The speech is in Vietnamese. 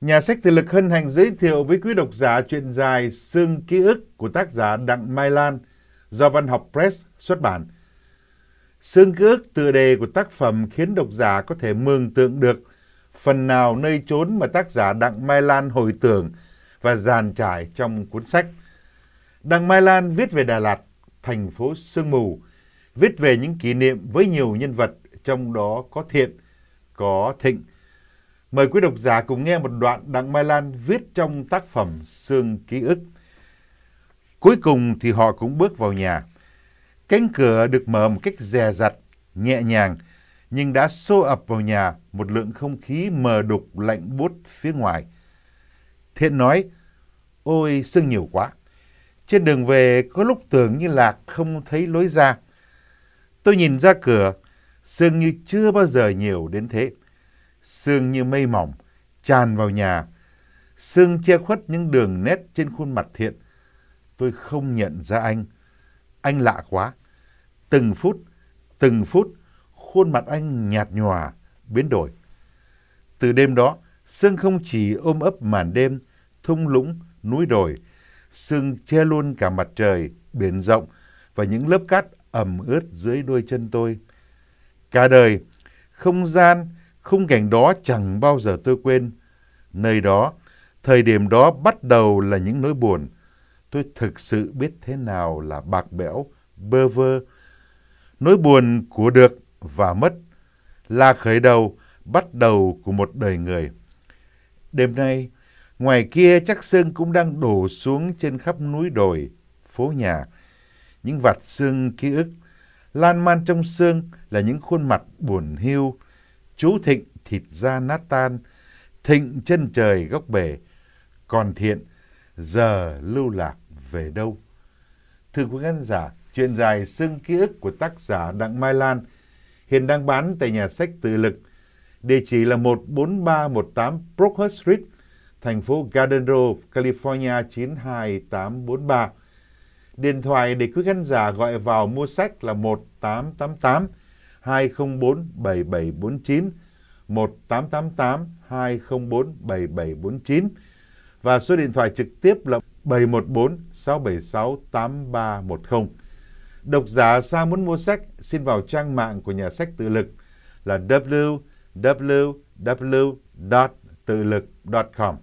Nhà sách Từ Lực hân hạnh giới thiệu với quý độc giả truyện dài Sương Ký ức của tác giả Đặng Mai Lan do Văn học Press xuất bản. Sương Ký ức tựa đề của tác phẩm khiến độc giả có thể mường tượng được phần nào nơi chốn mà tác giả Đặng Mai Lan hồi tưởng và dàn trải trong cuốn sách. Đặng Mai Lan viết về Đà Lạt, thành phố sương mù, viết về những kỷ niệm với nhiều nhân vật, trong đó có Thiện, có Thịnh, Mời quý độc giả cùng nghe một đoạn Đặng Mai Lan viết trong tác phẩm Sương Ký ức. Cuối cùng thì họ cũng bước vào nhà. Cánh cửa được mở một cách dè dặt, nhẹ nhàng, nhưng đã xô ập vào nhà một lượng không khí mờ đục lạnh buốt phía ngoài. Thiện nói, ôi sương nhiều quá. Trên đường về có lúc tưởng như lạc không thấy lối ra. Tôi nhìn ra cửa, sương như chưa bao giờ nhiều đến thế sương như mây mỏng, tràn vào nhà. Sương che khuất những đường nét trên khuôn mặt thiện. Tôi không nhận ra anh. Anh lạ quá. Từng phút, từng phút, khuôn mặt anh nhạt nhòa, biến đổi. Từ đêm đó, Sương không chỉ ôm ấp màn đêm, thung lũng, núi đồi. Sương che luôn cả mặt trời, biển rộng và những lớp cát ẩm ướt dưới đôi chân tôi. Cả đời, không gian Khung cảnh đó chẳng bao giờ tôi quên. Nơi đó, thời điểm đó bắt đầu là những nỗi buồn. Tôi thực sự biết thế nào là bạc bẽo, bơ vơ. Nỗi buồn của được và mất là khởi đầu, bắt đầu của một đời người. Đêm nay, ngoài kia chắc sương cũng đang đổ xuống trên khắp núi đồi, phố nhà. Những vạt sương ký ức, lan man trong sương là những khuôn mặt buồn hiu, chú Thịnh thịt da nát tan, Thịnh chân trời góc bể, còn Thiện giờ lưu lạc về đâu. Thưa quý khán giả, chuyện dài xưng ký ức của tác giả Đặng Mai Lan hiện đang bán tại nhà sách tự lực. Địa chỉ là 14318 Brookhurst Street, thành phố Garden Grove, California 92843. Điện thoại để quý khán giả gọi vào mua sách là 1888 204 7749 1888 204 7749 và số điện thoại trực tiếp là 714 676 8310. Độc giả xa muốn mua sách xin vào trang mạng của nhà sách tự lực là www.tự lực.com.